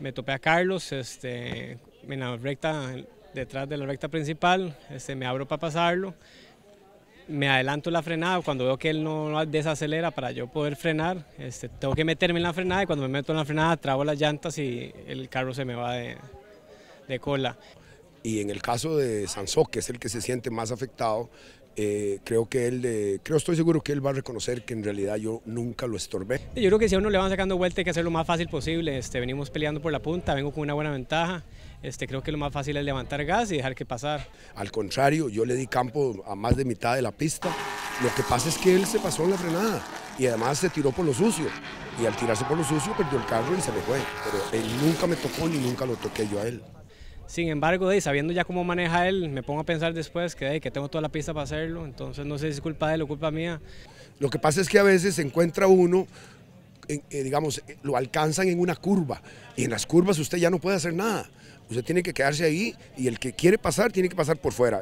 me topé a Carlos este, en la recta, detrás de la recta principal, este, me abro para pasarlo, me adelanto la frenada, cuando veo que él no desacelera para yo poder frenar, este, tengo que meterme en la frenada y cuando me meto en la frenada trabo las llantas y el carro se me va de cola. Y en el caso de Sansó, que es el que se siente más afectado, eh, creo que él, creo, estoy seguro que él va a reconocer que en realidad yo nunca lo estorbé. Yo creo que si a uno le van sacando vuelta hay que hacer lo más fácil posible. Este, venimos peleando por la punta, vengo con una buena ventaja. Este, creo que lo más fácil es levantar gas y dejar que pasar. Al contrario, yo le di campo a más de mitad de la pista. Lo que pasa es que él se pasó en la frenada y además se tiró por lo sucio. Y al tirarse por lo sucio perdió el carro y se le fue. Pero él nunca me tocó ni nunca lo toqué yo a él. Sin embargo, sabiendo ya cómo maneja él, me pongo a pensar después que, que tengo toda la pista para hacerlo, entonces no sé si es culpa de él o culpa mía. Lo que pasa es que a veces se encuentra uno, eh, digamos, lo alcanzan en una curva y en las curvas usted ya no puede hacer nada. Usted tiene que quedarse ahí y el que quiere pasar tiene que pasar por fuera.